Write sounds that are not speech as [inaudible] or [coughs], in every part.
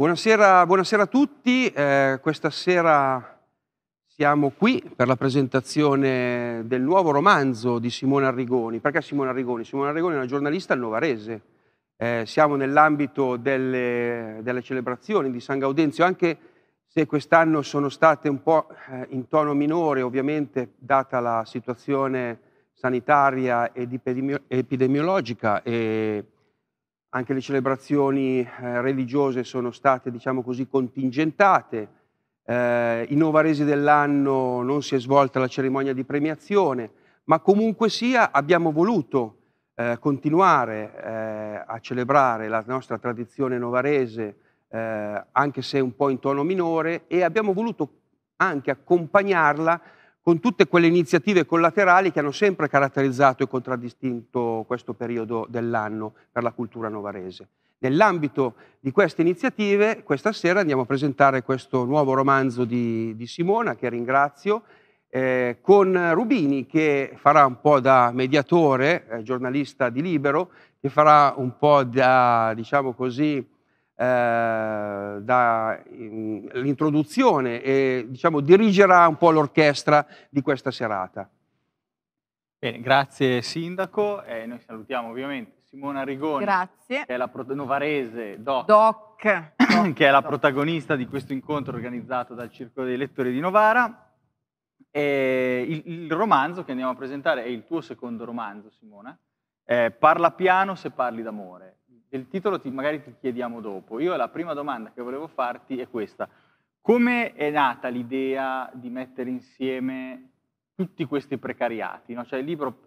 Buonasera, buonasera, a tutti, eh, questa sera siamo qui per la presentazione del nuovo romanzo di Simona Arrigoni. Perché Simona Arrigoni? Simona Arrigoni è una giornalista novarese. Eh, siamo nell'ambito delle, delle, celebrazioni di San Gaudenzio, anche se quest'anno sono state un po' eh, in tono minore, ovviamente data la situazione sanitaria ed epidemiologica e anche le celebrazioni eh, religiose sono state, diciamo così, contingentate. Eh, I novaresi dell'anno non si è svolta la cerimonia di premiazione, ma comunque sia abbiamo voluto eh, continuare eh, a celebrare la nostra tradizione novarese, eh, anche se un po' in tono minore, e abbiamo voluto anche accompagnarla con tutte quelle iniziative collaterali che hanno sempre caratterizzato e contraddistinto questo periodo dell'anno per la cultura novarese. Nell'ambito di queste iniziative, questa sera andiamo a presentare questo nuovo romanzo di, di Simona, che ringrazio, eh, con Rubini che farà un po' da mediatore, eh, giornalista di Libero, che farà un po' da, diciamo così, eh, da l'introduzione e diciamo, dirigerà un po' l'orchestra di questa serata. Bene, grazie Sindaco, eh, noi salutiamo ovviamente Simona Rigoni, grazie. che è la novarese doc, doc, [coughs] che è la doc. protagonista di questo incontro organizzato dal Circolo dei Lettori di Novara. E il, il romanzo che andiamo a presentare è il tuo secondo romanzo, Simona. Eh, parla piano se parli d'amore del titolo ti, magari ti chiediamo dopo. Io la prima domanda che volevo farti è questa. Come è nata l'idea di mettere insieme tutti questi precariati? No? Cioè il libro,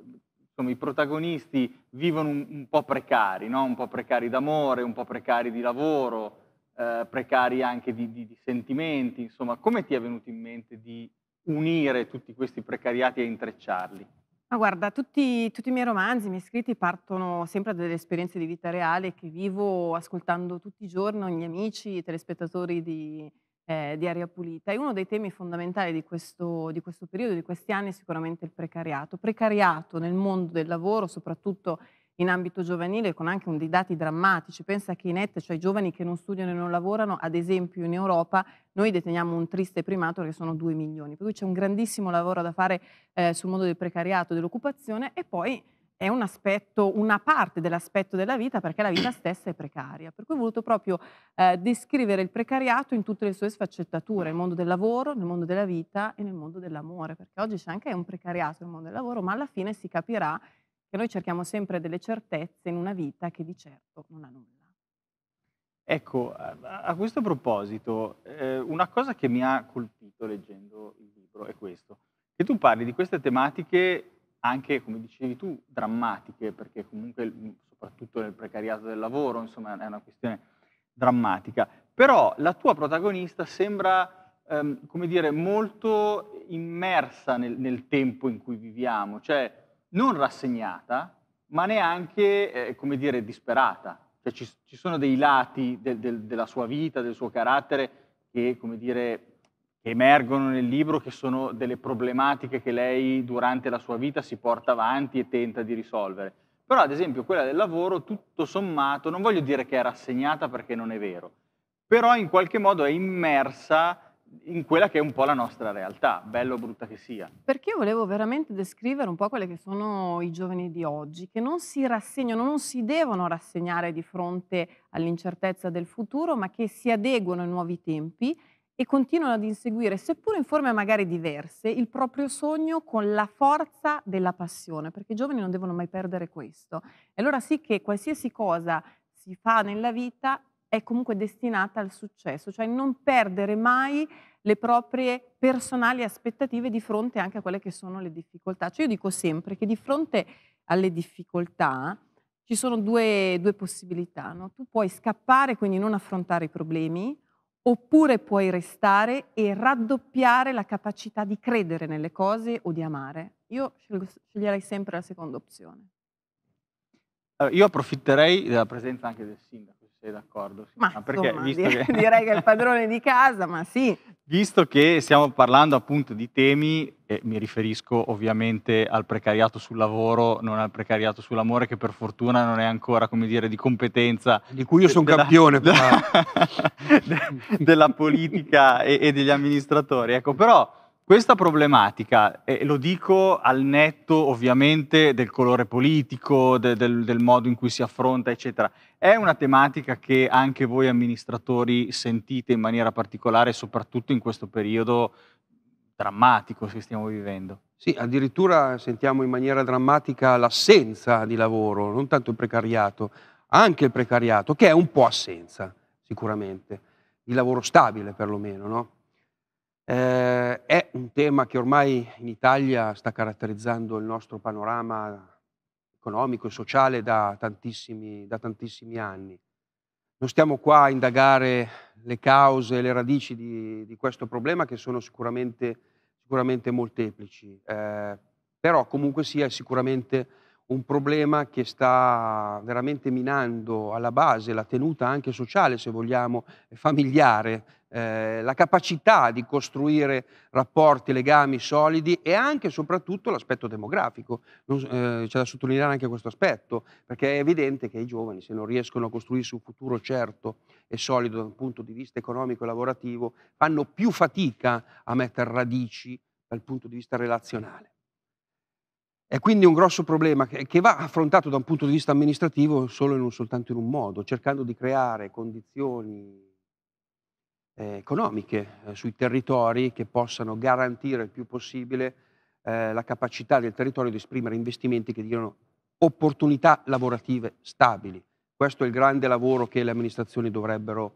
insomma, i protagonisti vivono un, un po' precari, no? un po' precari d'amore, un po' precari di lavoro, eh, precari anche di, di, di sentimenti, insomma, come ti è venuto in mente di unire tutti questi precariati e intrecciarli? Ma guarda, tutti, tutti i miei romanzi, i miei scritti partono sempre da delle esperienze di vita reale che vivo ascoltando tutti i giorni gli amici, i telespettatori di, eh, di Aria Pulita. E uno dei temi fondamentali di questo, di questo periodo, di questi anni, è sicuramente il precariato. Precariato nel mondo del lavoro, soprattutto in ambito giovanile con anche dei dati drammatici. Pensa che in ET, cioè i giovani che non studiano e non lavorano, ad esempio in Europa, noi deteniamo un triste primato che sono 2 milioni. Per cui c'è un grandissimo lavoro da fare eh, sul mondo del precariato, dell'occupazione e poi è un aspetto, una parte dell'aspetto della vita perché la vita stessa è precaria. Per cui ho voluto proprio eh, descrivere il precariato in tutte le sue sfaccettature, nel mondo del lavoro, nel mondo della vita e nel mondo dell'amore, perché oggi c'è anche un precariato nel mondo del lavoro, ma alla fine si capirà che noi cerchiamo sempre delle certezze in una vita che di certo non ha nulla. Ecco, a questo proposito, eh, una cosa che mi ha colpito leggendo il libro è questo, che tu parli di queste tematiche anche, come dicevi tu, drammatiche, perché comunque mm, soprattutto nel precariato del lavoro, insomma, è una questione drammatica, però la tua protagonista sembra, ehm, come dire, molto immersa nel, nel tempo in cui viviamo, cioè non rassegnata, ma neanche, eh, come dire, disperata. Cioè ci, ci sono dei lati del, del, della sua vita, del suo carattere, che, come dire, emergono nel libro, che sono delle problematiche che lei durante la sua vita si porta avanti e tenta di risolvere. Però, ad esempio, quella del lavoro, tutto sommato, non voglio dire che è rassegnata perché non è vero, però in qualche modo è immersa in quella che è un po' la nostra realtà, bello o brutta che sia. Perché io volevo veramente descrivere un po' quelli che sono i giovani di oggi, che non si rassegnano, non si devono rassegnare di fronte all'incertezza del futuro, ma che si adeguano ai nuovi tempi e continuano ad inseguire, seppur in forme magari diverse, il proprio sogno con la forza della passione, perché i giovani non devono mai perdere questo. E allora sì che qualsiasi cosa si fa nella vita è comunque destinata al successo, cioè non perdere mai le proprie personali aspettative di fronte anche a quelle che sono le difficoltà. Cioè io dico sempre che di fronte alle difficoltà ci sono due, due possibilità, no? tu puoi scappare, quindi non affrontare i problemi, oppure puoi restare e raddoppiare la capacità di credere nelle cose o di amare. Io sceglierei sempre la seconda opzione. Io approfitterei della presenza anche del sindaco sei d'accordo. Sì. Ma, ma perché, visto dire, che... [laughs] [laughs] direi che è il padrone di casa, ma sì. Visto che stiamo parlando appunto di temi, e mi riferisco ovviamente al precariato sul lavoro, non al precariato sull'amore, che per fortuna non è ancora, come dire, di competenza. Di cui io sono della, campione. [laughs] Della, della politica e, e degli amministratori. Ecco, però questa problematica, e lo dico al netto ovviamente del colore politico, de, del, del, modo in cui si affronta, eccetera, è una tematica che anche voi amministratori sentite in maniera particolare, soprattutto in questo periodo drammatico che stiamo vivendo. Sì, addirittura sentiamo in maniera drammatica l'assenza di lavoro, non tanto il precariato, anche il precariato, che è un po' assenza, sicuramente, di lavoro stabile perlomeno, no? Eh, è un tema che ormai in Italia sta caratterizzando il nostro panorama economico e sociale da tantissimi, da tantissimi anni. Non stiamo qua a indagare le cause e le radici di, di, questo problema che sono sicuramente, sicuramente molteplici, eh, però comunque sia sicuramente un problema che sta veramente minando alla base la tenuta anche sociale, se vogliamo, familiare eh, la capacità di costruire rapporti, legami solidi e anche e soprattutto l'aspetto demografico. Non, eh, c'è da sottolineare anche questo aspetto, perché è evidente che i giovani, se non riescono a costruirsi un futuro certo e solido dal punto di vista economico e lavorativo, fanno più fatica a mettere radici dal punto di vista relazionale. È quindi un grosso problema che, va affrontato da un punto di vista amministrativo solo e non soltanto in un modo, cercando di creare condizioni eh, economiche eh, sui territori che possano garantire il più possibile eh, la capacità del territorio di esprimere investimenti che diano opportunità lavorative stabili. Questo è il grande lavoro che le amministrazioni dovrebbero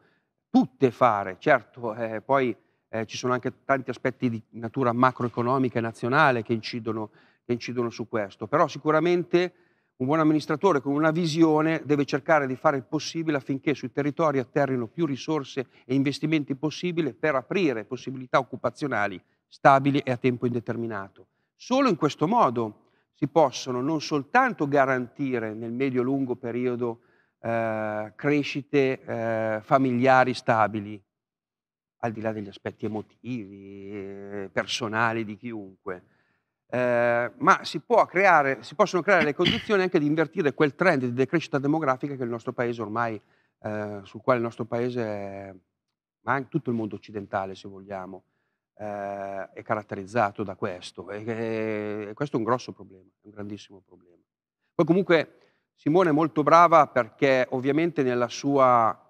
tutte fare. Certo, eh, poi eh, ci sono anche tanti aspetti di natura macroeconomica e nazionale che incidono, che incidono su questo, però sicuramente un buon amministratore con una visione deve cercare di fare il possibile affinché sui territori atterrino più risorse e investimenti possibili per aprire possibilità occupazionali stabili e a tempo indeterminato. Solo in questo modo si possono non soltanto garantire nel medio-lungo periodo eh, crescite eh, familiari stabili, al di là degli aspetti emotivi, eh, personali di chiunque, eh, ma si, creare, si, possono creare le condizioni anche di invertire quel trend di decrescita demografica che il nostro paese ormai, eh, sul quale il nostro paese, ma anche tutto il mondo occidentale se vogliamo, eh, è caratterizzato da questo. E, e, questo è un grosso problema, un grandissimo problema. Poi comunque Simone è molto brava perché ovviamente nella sua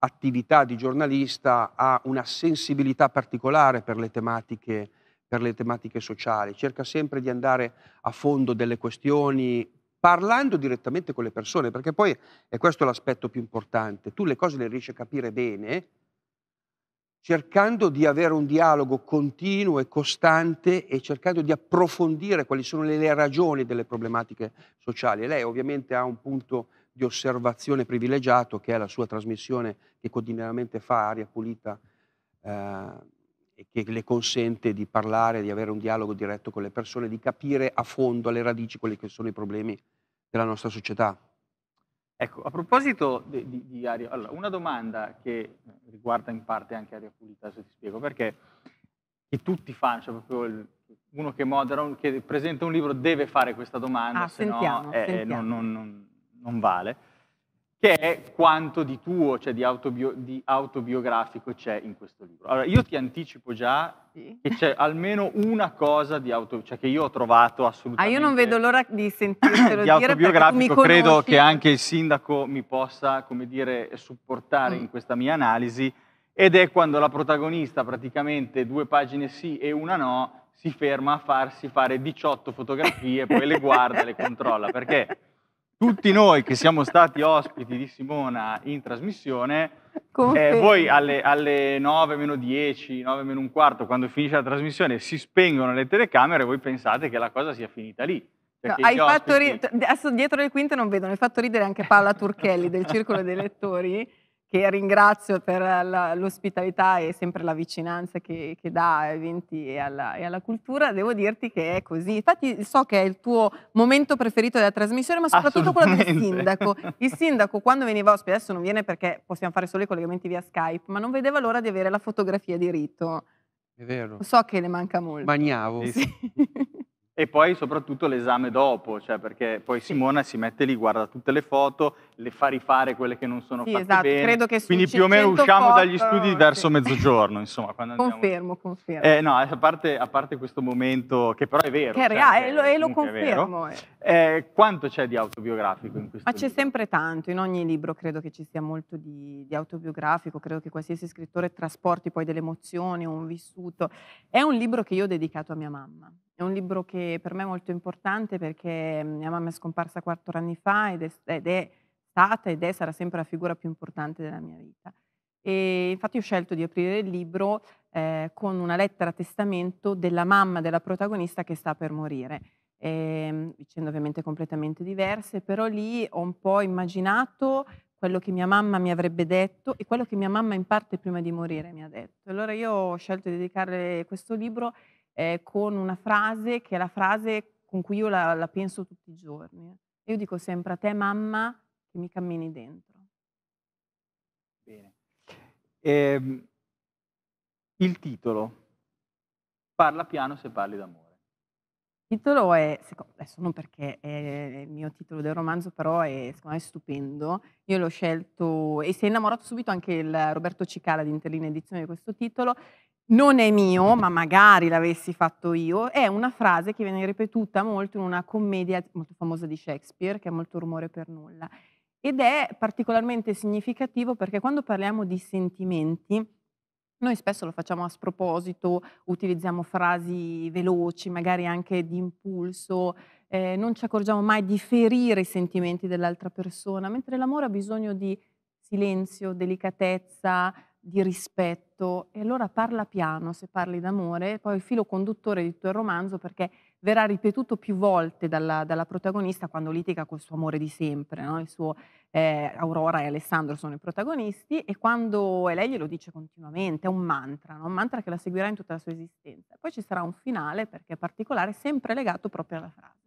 attività di giornalista ha una sensibilità particolare per le tematiche per le tematiche sociali, cerca sempre di andare a fondo delle questioni parlando direttamente con le persone, perché poi è questo l'aspetto più importante, tu le cose le riesci a capire bene cercando di avere un dialogo continuo e costante e cercando di approfondire quali sono le, ragioni delle problematiche sociali. lei ovviamente ha un punto di osservazione privilegiato che è la sua trasmissione che quotidianamente fa Aria Pulita eh, e che le consente di parlare, di avere un dialogo diretto con le persone, di capire a fondo, alle radici, quelli che sono i problemi della nostra società. Ecco, a proposito di, di, di aria, allora, una domanda che eh, riguarda in parte anche aria pulita, se ti spiego, perché che tutti fanno, cioè proprio il, uno che modera, un, che presenta un libro deve fare questa domanda, ah, se no eh, eh, non, non, non vale che è quanto di tuo, cioè di, autobio, di autobiografico c'è in questo libro. Allora, io ti anticipo già sì. che c'è almeno una cosa di auto, cioè che io ho trovato assolutamente. Ah, io non vedo l'ora di [coughs] sentirtelo di dire autobiografico, credo che anche il sindaco mi possa, come dire, supportare mm. in questa mia analisi ed è quando la protagonista praticamente due pagine sì e una no si ferma a farsi fare 18 fotografie, poi le guarda, le controlla, perché tutti noi che siamo stati ospiti di Simona in trasmissione, eh, voi alle, alle 9 meno 10, 9 meno un quarto, quando finisce la trasmissione, si spengono le telecamere e voi pensate che la cosa sia finita lì. No, hai fatto ospiti... ri- adesso dietro le quinte non vedono, hai fatto ridere anche Paola Turchelli del Circolo dei Lettori che ringrazio per l'ospitalità e sempre la vicinanza che, che dà a eventi e alla, e alla, cultura, devo dirti che è così. Infatti so che è il tuo momento preferito della trasmissione, ma soprattutto quello del sindaco. Il sindaco quando veniva ospite, adesso non viene perché possiamo fare solo i collegamenti via Skype, ma non vedeva l'ora di avere la fotografia di Rito. È vero. So che le manca molto. Magnavo. Sì. E poi soprattutto l'esame dopo, cioè perché poi Simona si mette lì, guarda tutte le foto, le fa rifare quelle che non sono sì, fatte esatto. bene. Credo che Quindi più o meno usciamo foto, dagli studi sì. verso mezzogiorno, insomma. [laughs] confermo, andiamo... confermo. Eh, no, a parte, a parte, questo momento, che però è vero. Che è cioè, reale, cioè, e eh, lo, eh, confermo. Eh. eh, quanto c'è di autobiografico in questo Ma libro? c'è sempre tanto, in ogni libro credo che ci sia molto di, di autobiografico, credo che qualsiasi scrittore trasporti poi delle emozioni, o un vissuto. È un libro che io ho dedicato a mia mamma è un libro che per me è molto importante perché mhmm, mia mamma è scomparsa quattro anni fa ed è, ed è stata ed è, sarà sempre la figura più importante della mia vita. E infatti ho scelto di aprire il libro eh, con una lettera a testamento della mamma della protagonista che sta per morire. E, ehm, vicende ovviamente completamente diverse, però lì ho un po' immaginato quello che mia mamma mi avrebbe detto e quello che mia mamma in parte prima di morire mi ha detto. Allora io ho scelto di dedicare questo libro eh, con una frase che è la frase con cui io la, la penso tutti i giorni. Io dico sempre a te mamma che mi cammini dentro. Bene. Eh, il titolo, Parla piano se parli d'amore. Il titolo è, adesso non perché è il mio titolo del romanzo, però è, secondo me è stupendo. Io l'ho scelto e si è innamorato subito anche il Roberto Cicala di Interline Edizione di questo titolo non è mio, ma magari l'avessi fatto io, è una frase che viene ripetuta molto in una commedia molto famosa di Shakespeare, che è molto rumore per nulla. Ed è particolarmente significativo perché quando parliamo di sentimenti, noi spesso lo facciamo a sproposito, utilizziamo frasi veloci, magari anche di impulso, eh, non ci accorgiamo mai di ferire i sentimenti dell'altra persona, mentre l'amore ha bisogno di silenzio, delicatezza, di rispetto e allora parla piano se parli d'amore, poi il filo conduttore di tutto il romanzo perché verrà ripetuto più volte dalla, dalla protagonista quando litiga col suo amore di sempre, no? il suo eh, Aurora e Alessandro sono i protagonisti e quando e lei glielo dice continuamente, è un mantra, no? un mantra che la seguirà in tutta la sua esistenza. Poi ci sarà un finale perché è particolare, sempre legato proprio alla frase.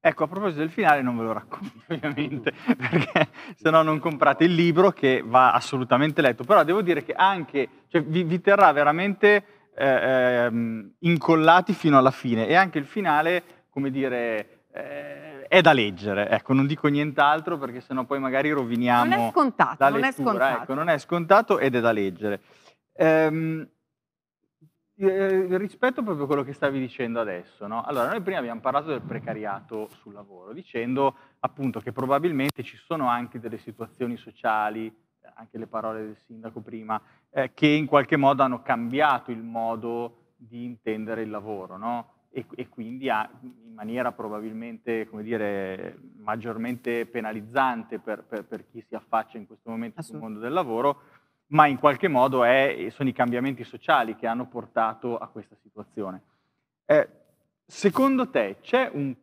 Ecco, a proposito del finale non ve lo racconto [laughs] ovviamente, perché se no non comprate il libro che va assolutamente letto, però devo dire che anche, cioè, vi, vi, terrà veramente eh, ehm, incollati fino alla fine e anche il finale, come dire, eh, è da leggere, ecco, non dico nient'altro perché sennò poi magari roviniamo non è scontato, la lettura, non è ecco, scontato. Ecco, non è scontato ed è da leggere. Eh, eh, rispetto proprio a quello che stavi dicendo adesso, no? allora noi prima abbiamo parlato del precariato sul lavoro, dicendo appunto che probabilmente ci sono anche delle situazioni sociali, anche le parole del sindaco prima, eh, che in qualche modo hanno cambiato il modo di intendere il lavoro, no? e, e, quindi ha, in maniera probabilmente, come dire, maggiormente penalizzante per, per, per chi si affaccia in questo momento sul mondo del lavoro, ma in qualche modo è, sono i cambiamenti sociali che hanno portato a questa situazione. Eh, secondo te c'è un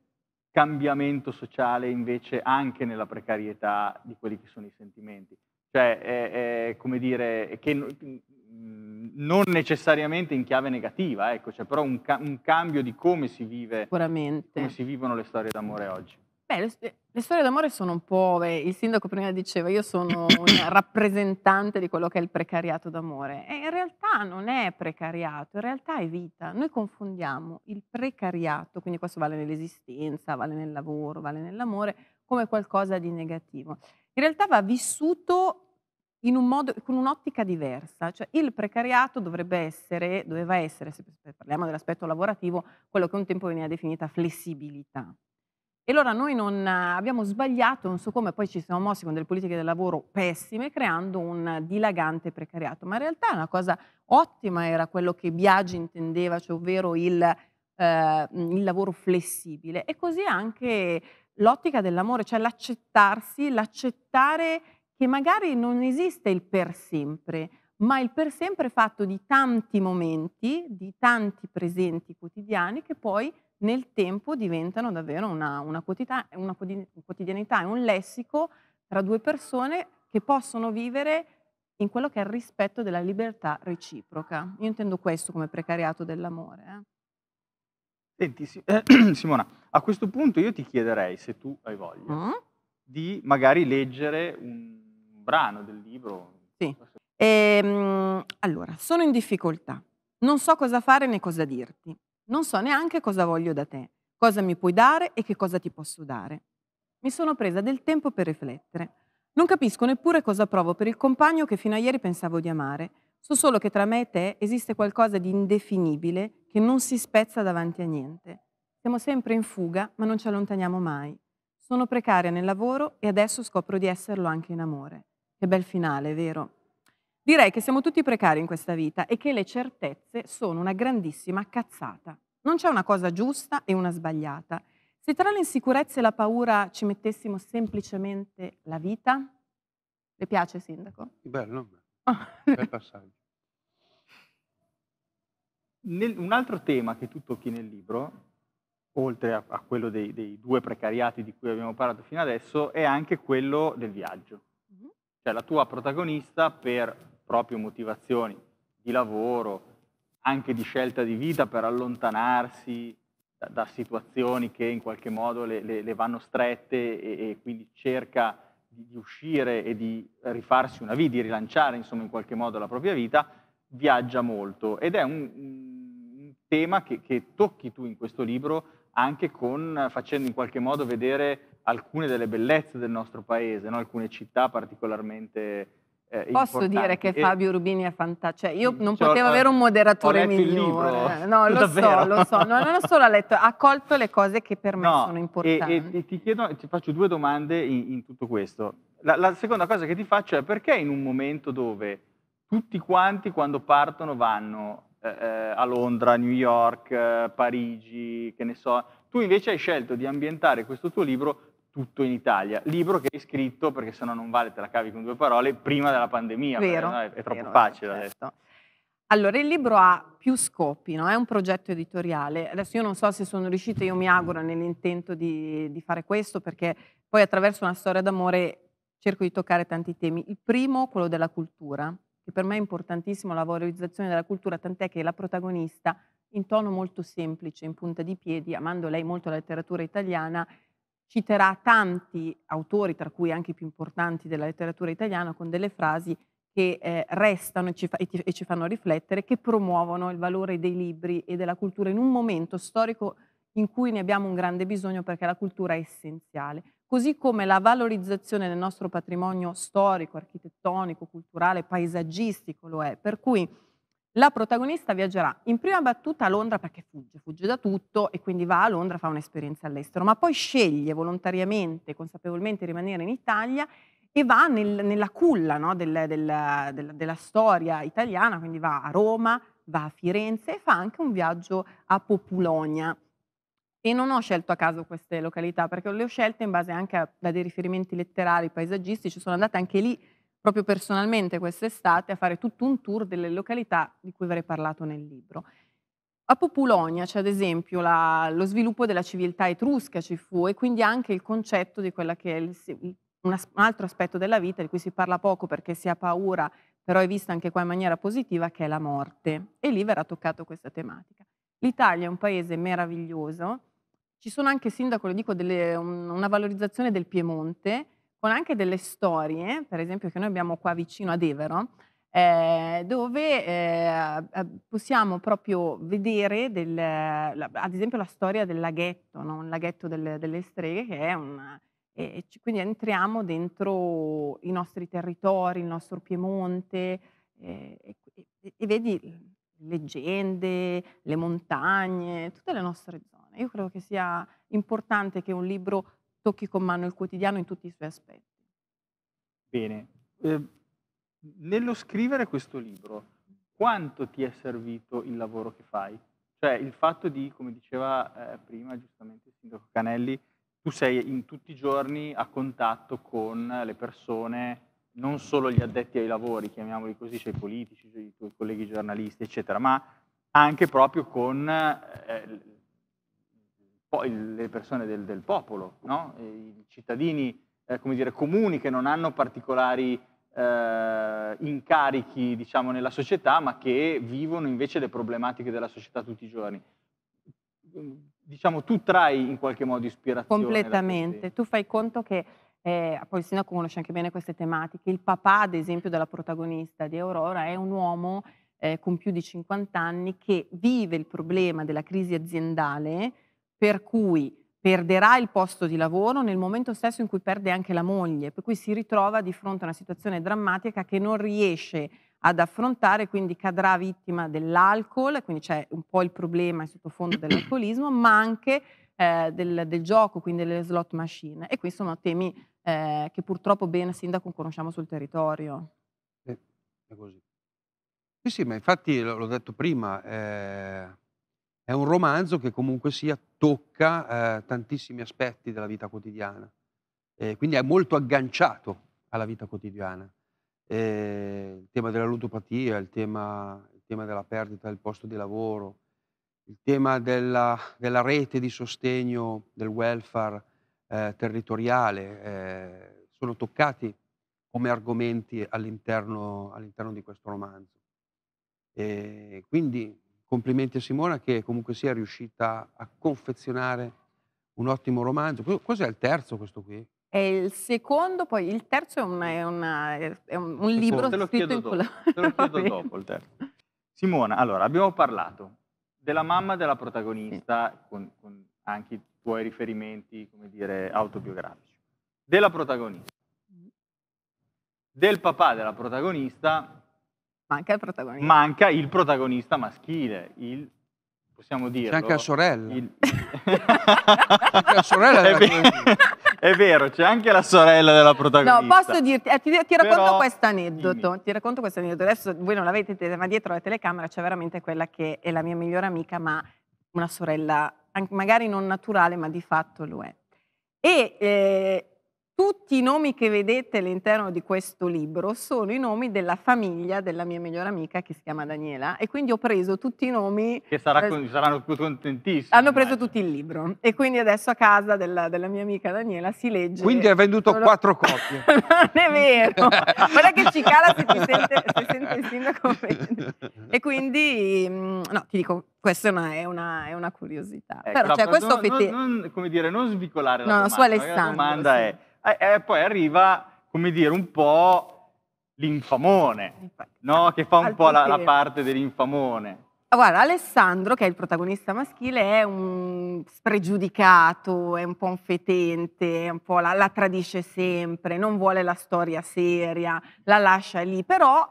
cambiamento sociale invece anche nella precarietà di quelli che sono i sentimenti? Cioè, è, è, come dire, che mm, non necessariamente in chiave negativa, ecco, cioè, però un, ca- un cambio di come si vive, come si vivono le storie d'amore oggi. Beh, le, eh, le, storie d'amore sono un po', beh, il sindaco prima diceva, io sono [coughs] un rappresentante di quello che è il precariato d'amore. E in realtà non è precariato, in realtà è vita. Noi confondiamo il precariato, quindi questo vale nell'esistenza, vale nel lavoro, vale nell'amore, come qualcosa di negativo. In realtà va vissuto un modo, con un'ottica diversa, cioè il precariato dovrebbe essere, doveva essere, se parliamo dell'aspetto lavorativo, quello che un tempo veniva definita flessibilità. E allora noi non eh, abbiamo sbagliato, non so come, poi ci siamo mossi con delle politiche del lavoro pessime, creando un dilagante precariato. Ma in realtà una cosa ottima era quello che Biagi intendeva, cioè ovvero il, eh, il lavoro flessibile. E così anche l'ottica dell'amore, cioè l'accettarsi, l'accettare che magari non esiste il per sempre, ma il per sempre è fatto di tanti momenti, di tanti presenti quotidiani che poi nel tempo diventano davvero una, una, quotidità, una quotidianità, e un lessico tra due persone che possono vivere in quello che è il rispetto della libertà reciproca. Io intendo questo come precariato dell'amore. Eh. Senti, [clears throat] Simona, a questo punto io ti chiederei se tu hai voglia mm? di magari leggere un brano del libro. Sì. Ehm, allora, sono in difficoltà, non so cosa fare né cosa dirti. Non so neanche cosa voglio da te, cosa mi puoi dare e che cosa ti posso dare. Mi sono presa del tempo per riflettere. Non capisco neppure cosa provo per il compagno che fino a ieri pensavo di amare. So solo che tra me e te esiste qualcosa di indefinibile che non si spezza davanti a niente. Siamo sempre in fuga, ma non ci allontaniamo mai. Sono precaria nel lavoro e adesso scopro di esserlo anche in amore. Che bel finale, vero? Direi che siamo tutti precari in questa vita e che le certezze sono una grandissima cazzata. Non c'è una cosa giusta e una sbagliata. Se tra le insicurezze e la paura ci mettessimo semplicemente la vita, le piace Sindaco? Bello, [laughs] bel passaggio. Nel, un altro tema che tu tocchi nel libro, oltre a, a quello dei, dei, due precariati di cui abbiamo parlato fino adesso, è anche quello del viaggio. Mm-hmm. Cioè la tua protagonista per proprio motivazioni di lavoro, anche di scelta di vita per allontanarsi da, da situazioni che in qualche modo le, le, le vanno strette e, e quindi cerca di, di, uscire e di rifarsi una vita, di rilanciare insomma in qualche modo la propria vita, viaggia molto ed è un, un tema che, che, tocchi tu in questo libro anche con, facendo in qualche modo vedere alcune delle bellezze del nostro paese, no? alcune città particolarmente eh, Posso dire che Fabio Rubini è fantastico, cioè, io mm, non cioè, potevo avere un moderatore migliore. No, lo Davvero? so, lo so, no, non solo ha letto, ha colto le cose che per me no, sono importanti. E, e, ti chiedo, ti faccio due domande in, in tutto questo. La, la, seconda cosa che ti faccio è perché in un momento dove tutti quanti quando partono vanno eh, eh a Londra, New York, eh, Parigi, che ne so, tu invece hai scelto di ambientare questo tuo libro tutto in Italia. Libro che hai scritto, perché se no non vale, te la cavi con due parole, prima della pandemia. Vero, no? è, è, troppo vero, facile certo. adesso. Allora, il libro ha più scopi, no? è un progetto editoriale. Adesso io non so se sono riuscita, io mi auguro nell'intento di, di, fare questo, perché poi attraverso una storia d'amore cerco di toccare tanti temi. Il primo, quello della cultura, che per me è importantissimo, la valorizzazione della cultura, tant'è che la protagonista, in tono molto semplice, in punta di piedi, amando lei molto la letteratura italiana, citerà tanti autori, tra cui anche i più importanti della letteratura italiana, con delle frasi che eh, restano e ci, fa, e, ti, e ci, fanno riflettere, che promuovono il valore dei libri e della cultura in un momento storico in cui ne abbiamo un grande bisogno perché la cultura è essenziale. Così come la valorizzazione del nostro patrimonio storico, architettonico, culturale, paesaggistico lo è. Per cui la protagonista viaggerà in prima battuta a Londra perché fugge, fugge da tutto e quindi va a Londra, fa un'esperienza all'estero, ma poi sceglie volontariamente, consapevolmente di rimanere in Italia e va nel, nella culla no, del, del, del, della storia italiana, quindi va a Roma, va a Firenze e fa anche un viaggio a Populonia. E non ho scelto a caso queste località perché le ho scelte in base anche a, a dei riferimenti letterari, paesaggistici, sono andata anche lì proprio personalmente quest'estate a fare tutto un tour delle località di cui avrei parlato nel libro. A Populonia c'è ad esempio la, lo sviluppo della civiltà etrusca ci fu e quindi anche il concetto di quella che è il, un, altro aspetto della vita di cui si parla poco perché si ha paura, però è vista anche qua in maniera positiva, che è la morte. E lì verrà toccata questa tematica. L'Italia è un paese meraviglioso, ci sono anche sindaco, lo dico, delle, un, una valorizzazione del Piemonte con anche delle storie, per esempio che noi abbiamo qua vicino ad Evero, eh, dove eh, eh possiamo proprio vedere, del, ad esempio, la storia del laghetto, no? un laghetto delle, delle streghe che è un... E quindi entriamo dentro i nostri territori, il nostro Piemonte eh, e, e, e, vedi leggende, le montagne, tutte le nostre zone. Io credo che sia importante che un libro tocchi con mano il quotidiano in tutti i suoi aspetti. Bene, eh, nello scrivere questo libro, quanto ti è servito il lavoro che fai? Cioè il fatto di, come diceva eh, prima giustamente il sindaco Canelli, tu sei in tutti i giorni a contatto con le persone, non solo gli addetti ai lavori, chiamiamoli così, cioè i politici, cioè i tuoi colleghi giornalisti, eccetera, ma anche proprio con eh, le persone del, del popolo, no? i cittadini eh, come dire, comuni che non hanno particolari eh, incarichi diciamo, nella società, ma che vivono invece le problematiche della società tutti i giorni. Mm, diciamo, tu trai in qualche modo ispirazione. Completamente, tu fai conto che eh, poi Sina conosce anche bene queste tematiche. Il papà, ad esempio, della protagonista di Aurora è un uomo eh, con più di 50 anni che vive il problema della crisi aziendale per cui perderà il posto di lavoro nel momento stesso in cui perde anche la moglie, per cui si ritrova di fronte a una situazione drammatica che non riesce ad affrontare, quindi cadrà vittima dell'alcol, quindi c'è un po' il problema sottofondo dell'alcolismo, ma anche eh, del, del, gioco, quindi delle slot machine. E questi sono temi eh, che purtroppo bene sindaco conosciamo sul territorio. Eh, sì, sì, ma infatti l'ho detto prima, eh, è un romanzo che comunque sia tocca eh, tantissimi aspetti della vita quotidiana, eh, quindi è molto agganciato alla vita quotidiana. Eh, il tema della ludopatia, il tema, il tema, della perdita del posto di lavoro, il tema della, della rete di sostegno del welfare eh, territoriale, eh, sono toccati come argomenti all'interno, all'interno di questo romanzo. Eh, quindi complimenti a Simona che comunque sia riuscita a confezionare un ottimo romanzo. Cos'è il terzo questo qui? È il secondo, poi il terzo è, una, è, una, è un, libro te scritto in dopo, Te lo chiedo [laughs] dopo il terzo. Simona, allora abbiamo parlato della mamma della protagonista sì. con, con anche i tuoi riferimenti, come dire, autobiografici. Della protagonista. Mm. Del papà della protagonista Manca il protagonista. Manca il protagonista maschile, il possiamo dire. C'è anche la sorella. Il... [laughs] la sorella è, vero, [laughs] è, vero, c'è anche la sorella della protagonista. No, posso dirti, eh, ti, ti, racconto questo aneddoto. Ti racconto questo aneddoto. Adesso voi non l'avete, ma dietro la telecamera c'è veramente quella che è la mia migliore amica, ma una sorella, magari non naturale, ma di fatto lo è. E eh, tutti i nomi che vedete all'interno di questo libro sono i nomi della famiglia della mia migliore amica che si chiama Daniela e quindi ho preso tutti i nomi. Che sarà, eh, saranno più contentissimi. Hanno preso tutti il libro e quindi adesso a casa della, della mia amica Daniela si legge. Quindi hai venduto solo... quattro copie. [laughs] non è vero, guarda che ci cala se, ti sente, se sente il sindaco. e quindi, mm, no, ti dico, questa è una, è una, è una curiosità. Ecco, Però, cioè, questo non, fete... non, come dire, non svicolare la no, domanda. Su Alessandro, la domanda sì. è e, poi arriva, come dire, un po' l'infamone, no? che fa un Al po' la, la parte dell'infamone. Guarda, Alessandro, che è il protagonista maschile, è un spregiudicato, è un po' un fetente, un po la, la, tradisce sempre, non vuole la storia seria, la lascia lì, però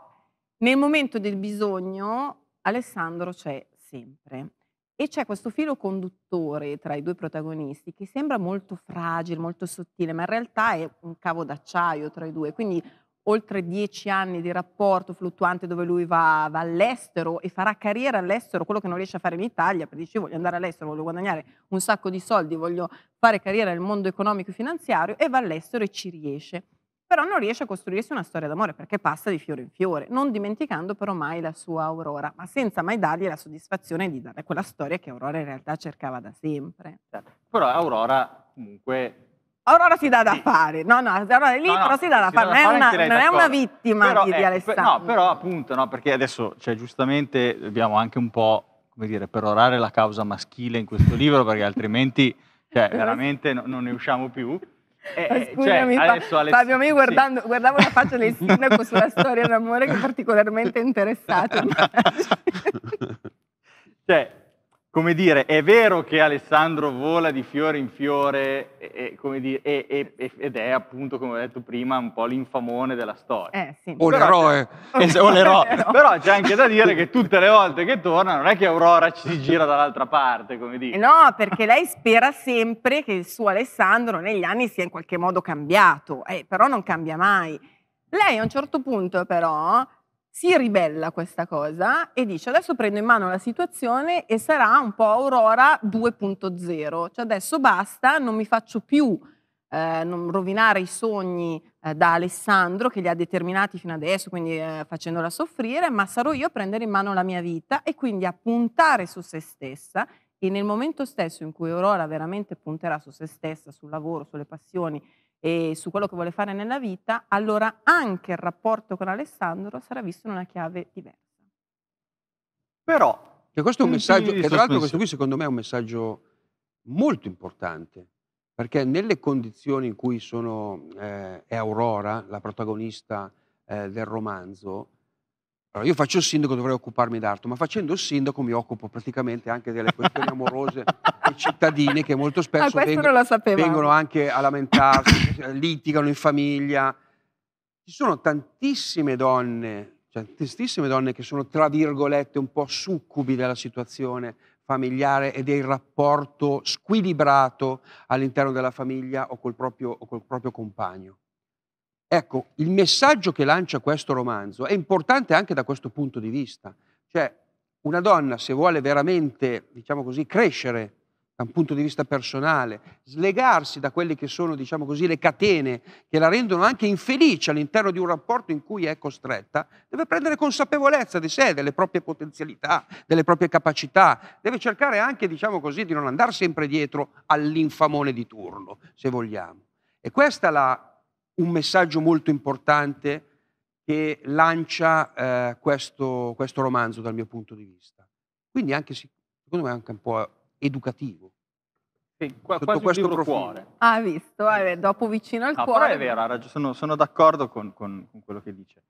nel momento del bisogno Alessandro c'è sempre. E c'è questo filo conduttore tra i due protagonisti che sembra molto fragile, molto sottile, ma in realtà è un cavo d'acciaio tra i due. Quindi oltre dieci anni di rapporto fluttuante dove lui va, va all'estero e farà carriera all'estero, quello che non riesce a fare in Italia, perché dice voglio andare all'estero, voglio guadagnare un sacco di soldi, voglio fare carriera nel mondo economico e finanziario e va all'estero e ci riesce però non riesce a costruirsi una storia d'amore perché passa di fiore in fiore, non dimenticando però mai la sua Aurora, ma senza mai dargli la soddisfazione di dare quella storia che Aurora in realtà cercava da sempre. Certo. Però Aurora comunque Aurora si dà da fare, no, no, Aurora è lì, no, però si dà da si fare, dà da non, fare è una, non è una, vittima però, di, di eh, Alessandro. No, però appunto, no, perché adesso, cioè, giustamente dobbiamo anche un po', come dire, perorare la causa maschile in questo libro, perché altrimenti, cioè, [laughs] veramente no, non ne usciamo più. Eh, eh, Scusami, cioè, adesso, Aless- Fabio, io guardando, sì. guardavo la faccia del sindaco sulla storia d'amore che è particolarmente interessato. [laughs] cioè, come dire, è vero che Alessandro vola di fiore in fiore e, e, dire, e, ed è appunto, come ho detto prima, un po' l'infamone della storia. Eh, sì. O l'eroe. [laughs] [laughs] Però c'è anche da dire che tutte le volte che torna non è che Aurora ci si gira dall'altra parte, come dire. No, perché lei spera sempre che il suo Alessandro negli anni sia in qualche modo cambiato, eh, però non cambia mai. Lei a un certo punto però si ribella a questa cosa e dice adesso prendo in mano la situazione e sarà un po' Aurora 2.0, cioè adesso basta, non mi faccio più eh, non rovinare i sogni eh, da Alessandro che li ha determinati fino adesso, quindi eh, facendola soffrire, ma sarò io a prendere in mano la mia vita e quindi a puntare su se stessa e nel momento stesso in cui Aurora veramente punterà su se stessa, sul lavoro, sulle passioni, e su quello che vuole fare nella vita, allora anche il rapporto con Alessandro sarà visto in una chiave diversa. Però, che questo è un messaggio, che tra l'altro questo qui secondo me è un messaggio molto importante, perché nelle condizioni in cui sono, eh, è Aurora, la protagonista eh, del romanzo, allora, io faccio il sindaco, dovrei occuparmi d'arto, ma facendo il sindaco mi occupo praticamente anche delle questioni amorose [laughs] dei cittadini che molto ah, spesso ah, vengono, vengono anche a lamentarsi, [coughs] litigano in famiglia. Ci sono tantissime donne, cioè, tantissime donne che sono tra virgolette un po' succubi della situazione familiare e del rapporto squilibrato all'interno della famiglia o col proprio, o col proprio compagno. Ecco, il messaggio che lancia questo romanzo è importante anche da questo punto di vista. Cioè, una donna, se vuole veramente, diciamo così, crescere da un punto di vista personale, slegarsi da quelle che sono, diciamo così, le catene che la rendono anche infelice all'interno di un rapporto in cui è costretta, deve prendere consapevolezza di sé, delle proprie potenzialità, delle proprie capacità, deve cercare anche, diciamo così, di non andare sempre dietro all'infamone di turno, se vogliamo. E questa è la un messaggio molto importante che lancia eh, questo, questo, romanzo dal mio punto di vista. Quindi anche, secondo me, anche un po' educativo. Sì, qua, Sotto questo profumo. Cuore. Ah, visto, eh, dopo vicino al no, cuore. Però è vero, ragione, sono, sono, d'accordo con, con, con, quello che dice.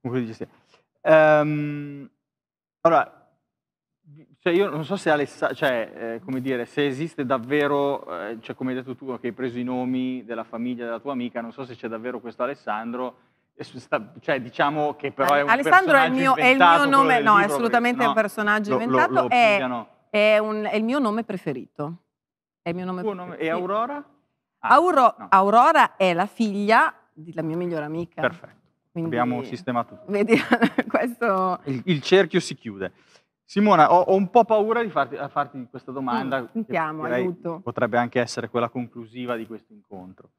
Con quello che dice. Um, ehm, allora, cioè io non so se, Alessa- cioè, eh, dire, se esiste davvero, eh, cioè come hai detto tu che hai preso i nomi della famiglia della tua amica, non so se c'è davvero questo Alessandro, cioè, diciamo che però è un Alessandro è il, mio, è il mio, nome, no, libro, è assolutamente no, un personaggio inventato, lo, lo è, è, un, è, il mio nome preferito. È il mio nome preferito. e Aurora? Ah, Auro, no. Aurora è la figlia della mia migliore amica. Perfetto, Quindi, abbiamo sistemato tutto. Vedi, [laughs] questo... il, il cerchio si chiude. Simona, ho, ho un po' paura di farti, farti questa domanda. Mm, sentiamo, aiuto. Potrebbe anche essere quella conclusiva di questo incontro.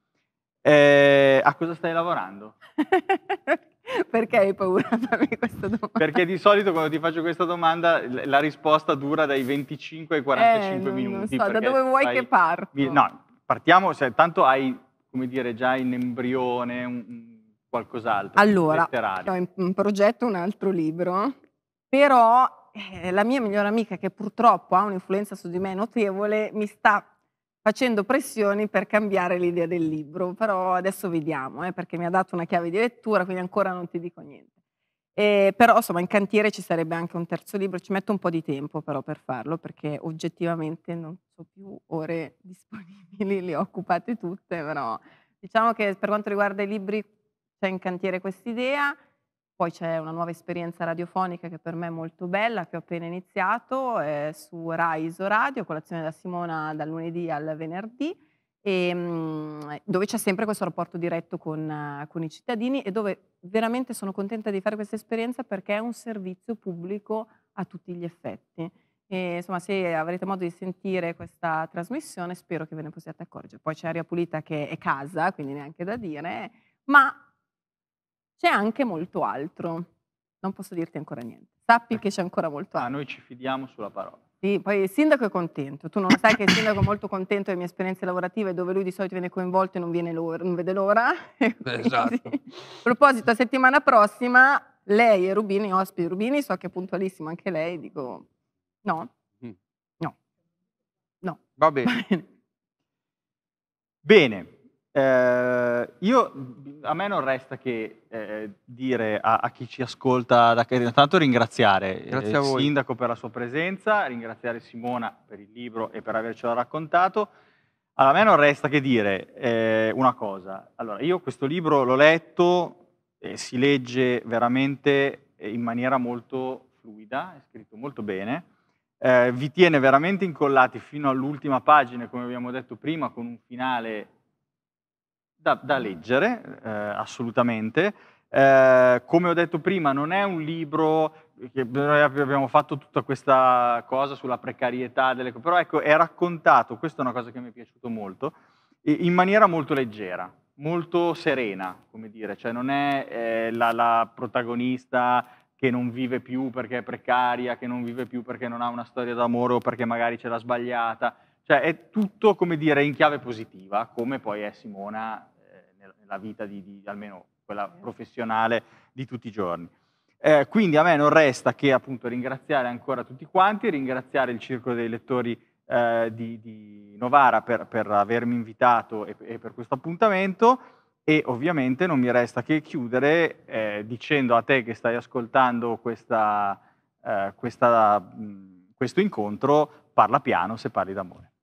Eh, a cosa stai lavorando? [laughs] Perché hai paura a [laughs] farmi questa domanda? Perché di solito quando ti faccio questa domanda la risposta dura dai 25 ai 45 eh, minuti. Non, non so, da dove vuoi fai... che parti? No, partiamo, se tanto hai, come dire, già in embrione un, un qualcos'altro. Allora, ho in, in progetto un altro libro, però eh, la mia migliore amica, che purtroppo ha un'influenza su di me notevole, mi sta facendo pressioni per cambiare l'idea del libro, però adesso vediamo, eh, perché mi ha dato una chiave di lettura, quindi ancora non ti dico niente. Eh, però insomma in cantiere ci sarebbe anche un terzo libro, ci metto un po' di tempo però per farlo perché oggettivamente non ho più ore [laughs] disponibili, le ho occupate tutte, però diciamo che per quanto riguarda i libri c'è in cantiere quest'idea, poi c'è una nuova esperienza radiofonica che per me è molto bella, che ho appena iniziato, eh, su Rai Radio, colazione da Simona dal lunedì al venerdì, e, ehm, dove c'è sempre questo rapporto diretto con, con, i cittadini e dove veramente sono contenta di fare questa esperienza perché è un servizio pubblico a tutti gli effetti. E, insomma, se avrete modo di sentire questa trasmissione, spero che ve ne possiate accorgere. Poi c'è Aria Pulita che è casa, quindi neanche da dire, ma c'è anche molto altro. Non posso dirti ancora niente. Sappi ecco. che c'è ancora molto ah, altro. Ma noi ci fidiamo sulla parola. Sì, poi il sindaco è contento. Tu non sai che il sindaco è molto contento delle mie esperienze lavorative, dove lui di solito viene coinvolto e non, viene non vede l'ora. [laughs] Esatto. Quindi, a proposito, settimana prossima lei e Rubini, ospiti Rubini, so che è puntualissimo anche lei, dico no, mm. no, no. Va bene. [laughs] bene. Eh, io, a me non resta che eh, dire a, a, chi ci ascolta da Carino, tanto ringraziare eh, il sindaco per la sua presenza, ringraziare Simona per il libro e per avercelo raccontato. Allora, a me non resta che dire eh, una cosa. Allora, io questo libro l'ho letto e si legge veramente eh, in maniera molto fluida, è scritto molto bene. Eh, vi tiene veramente incollati fino all'ultima pagina, come abbiamo detto prima, con un finale da, da leggere, eh, assolutamente. Eh, come ho detto prima, non è un libro che noi abbiamo fatto tutta questa cosa sulla precarietà delle cose, però ecco, è raccontato, questa è una cosa che mi è piaciuta molto, in maniera molto leggera, molto serena, come dire, cioè non è eh, la, la, protagonista che non vive più perché è precaria, che non vive più perché non ha una storia d'amore o perché magari ce l'ha sbagliata, cioè è tutto, come dire, in chiave positiva, come poi è Simona eh, nella vita di, di, almeno quella professionale di tutti i giorni. Eh, quindi a me non resta che appunto ringraziare ancora tutti quanti, ringraziare il Circolo dei Lettori eh, di, di, Novara per, per, avermi invitato e, e per questo appuntamento e ovviamente non mi resta che chiudere eh, dicendo a te che stai ascoltando questa, eh, questa, mh, questo incontro, parla piano se parli d'amore.